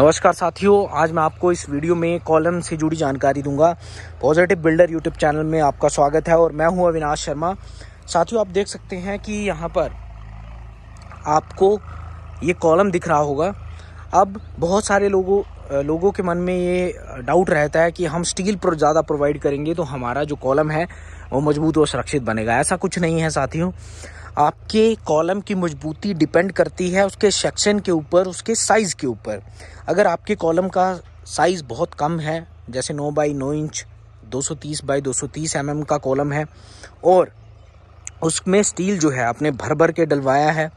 नमस्कार साथियों आज मैं आपको इस वीडियो में कॉलम से जुड़ी जानकारी दूंगा पॉजिटिव बिल्डर यूट्यूब चैनल में आपका स्वागत है और मैं हूं अविनाश शर्मा साथियों आप देख सकते हैं कि यहां पर आपको ये कॉलम दिख रहा होगा अब बहुत सारे लोगों लोगों के मन में ये डाउट रहता है कि हम स्टील पर ज़्यादा प्रोवाइड करेंगे तो हमारा जो कॉलम है वो मजबूत और सुरक्षित बनेगा ऐसा कुछ नहीं है साथियों आपके कॉलम की मजबूती डिपेंड करती है उसके सेक्शन के ऊपर उसके साइज़ के ऊपर अगर आपके कॉलम का साइज़ बहुत कम है जैसे 9 बाई 9 इंच 230 बाई 230 एम mm का कॉलम है और उसमें स्टील जो है आपने भर भर के डलवाया है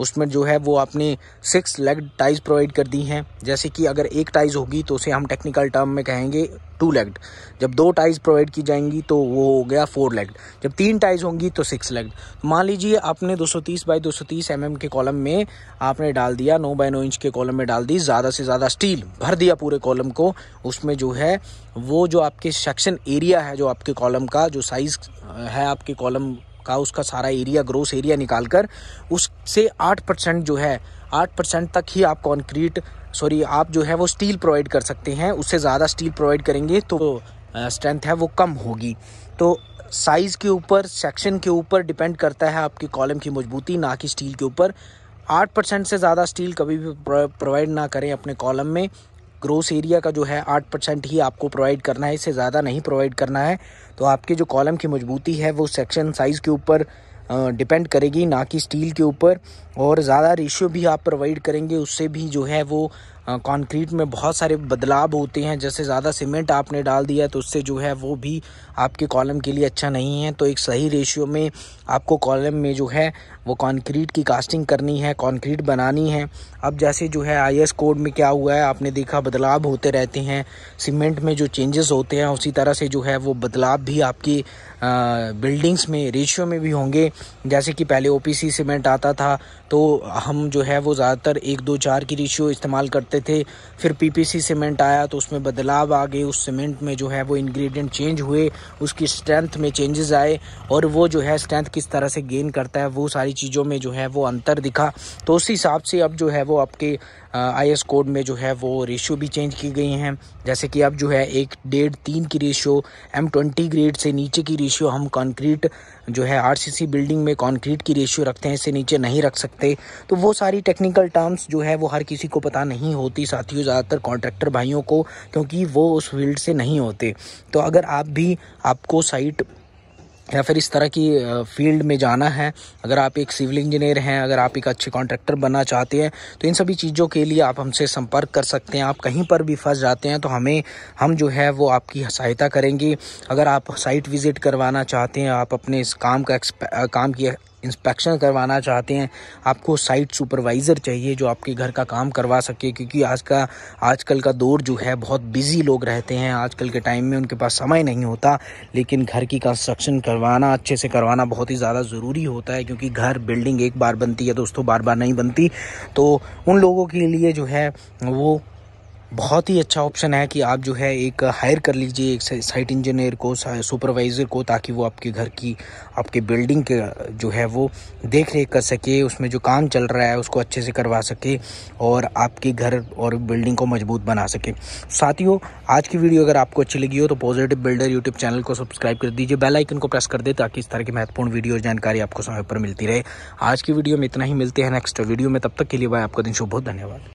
उसमें जो है वो आपने सिक्स लेग टाइज प्रोवाइड कर दी हैं जैसे कि अगर एक टाइज होगी तो उसे हम टेक्निकल टर्म में कहेंगे टू लेग्ड जब दो टाइज प्रोवाइड की जाएंगी तो वो हो गया फोर लेग्ड जब तीन टाइज होंगी तो सिक्स लेग्ड तो मान लीजिए आपने 230 तीस एम एम के कॉलम में आपने डाल दिया 9 बाई 9 इंच के कॉलम में डाल दी ज़्यादा से ज़्यादा स्टील भर दिया पूरे कॉलम को उसमें जो है वो जो आपके सेक्शन एरिया है जो आपके कॉलम का जो साइज़ है आपके कॉलम का उसका सारा एरिया ग्रोस एरिया निकाल कर उससे आठ परसेंट जो है आठ परसेंट तक ही आप कॉन्क्रीट सॉरी आप जो है वो स्टील प्रोवाइड कर सकते हैं उससे ज़्यादा स्टील प्रोवाइड करेंगे तो स्ट्रेंथ है वो कम होगी तो साइज़ के ऊपर सेक्शन के ऊपर डिपेंड करता है आपकी कॉलम की मजबूती ना कि स्टील के ऊपर आठ परसेंट से ज़्यादा स्टील कभी भी प्रोवाइड ना करें अपने कॉलम में ग्रोस एरिया का जो है आठ परसेंट ही आपको प्रोवाइड करना है इससे ज़्यादा नहीं प्रोवाइड करना है तो आपके जो कॉलम की मजबूती है वो सेक्शन साइज़ के ऊपर डिपेंड करेगी ना कि स्टील के ऊपर और ज़्यादा रेशियो भी आप प्रोवाइड करेंगे उससे भी जो है वो कंक्रीट में बहुत सारे बदलाव होते हैं जैसे ज़्यादा सीमेंट आपने डाल दिया तो उससे जो है वो भी आपके कॉलम के लिए अच्छा नहीं है तो एक सही रेशियो में आपको कॉलम में जो है वो कंक्रीट की कास्टिंग करनी है कंक्रीट बनानी है अब जैसे जो है आईएस कोड में क्या हुआ है आपने देखा बदलाव होते रहते हैं सीमेंट में जो चेंजेस होते हैं उसी तरह से जो है वो बदलाव भी आपकी बिल्डिंग्स में रेशियो में भी होंगे जैसे कि पहले ओ सीमेंट आता था तो हम जो है वो ज़्यादातर एक दो चार की रेशियो इस्तेमाल करते थे फिर पीपीसी सीमेंट आया तो उसमें बदलाव आ गए उस सीमेंट में जो है वो इंग्रेडिएंट चेंज हुए उसकी स्ट्रेंथ में चेंजेस आए और वो जो है स्ट्रेंथ किस तरह से गेन करता है वो सारी चीज़ों में जो है वो अंतर दिखा तो उस हिसाब से अब जो है वो आपके आई कोड में जो है वो रेशियो भी चेंज की गई हैं जैसे कि अब जो है एक डेढ़ तीन की रेशियो एम ट्वेंटी ग्रेड से नीचे की रेशियो हम कंक्रीट जो है आरसीसी बिल्डिंग में कंक्रीट की रेशियो रखते हैं इससे नीचे नहीं रख सकते तो वो सारी टेक्निकल टर्म्स जो है वो हर किसी को पता नहीं होती साथियों ज़्यादातर कॉन्ट्रैक्टर भाइयों को क्योंकि वो उस फील्ड से नहीं होते तो अगर आप भी आपको साइट या फिर इस तरह की फील्ड में जाना है अगर आप एक सिविल इंजीनियर हैं अगर आप एक अच्छे कॉन्ट्रैक्टर बनना चाहते हैं तो इन सभी चीज़ों के लिए आप हमसे संपर्क कर सकते हैं आप कहीं पर भी फंस जाते हैं तो हमें हम जो है वो आपकी सहायता करेंगे अगर आप साइट विज़िट करवाना चाहते हैं आप अपने इस काम का काम की इंस्पेक्शन करवाना चाहते हैं आपको साइट सुपरवाइज़र चाहिए जो आपके घर का काम करवा सके क्योंकि आज का आजकल का दौर जो है बहुत बिज़ी लोग रहते हैं आजकल के टाइम में उनके पास समय नहीं होता लेकिन घर की कंस्ट्रक्शन करवाना अच्छे से करवाना बहुत ही ज़्यादा ज़रूरी होता है क्योंकि घर बिल्डिंग एक बार बनती है दोस्तों बार बार नहीं बनती तो उन लोगों के लिए जो है वो बहुत ही अच्छा ऑप्शन है कि आप जो है एक हायर कर लीजिए एक साइट इंजीनियर को सुपरवाइज़र को ताकि वो आपके घर की आपके बिल्डिंग के जो है वो देख रेख कर सके उसमें जो काम चल रहा है उसको अच्छे से करवा सके और आपके घर और बिल्डिंग को मजबूत बना सके साथियों आज की वीडियो अगर आपको अच्छी लगी हो तो पॉजिटिव बिल्डर यूट्यूब चैनल को सब्सक्राइब कर दीजिए बेल आइकन को प्रेस कर दे ताकि इस तरह की महत्वपूर्ण वीडियो जानकारी आपको समय पर मिलती रहे आज की वीडियो में इतना ही मिलते हैं नेक्स्ट वीडियो में तब तक के लिए भाई आपका दिन शुभ बहुत धन्यवाद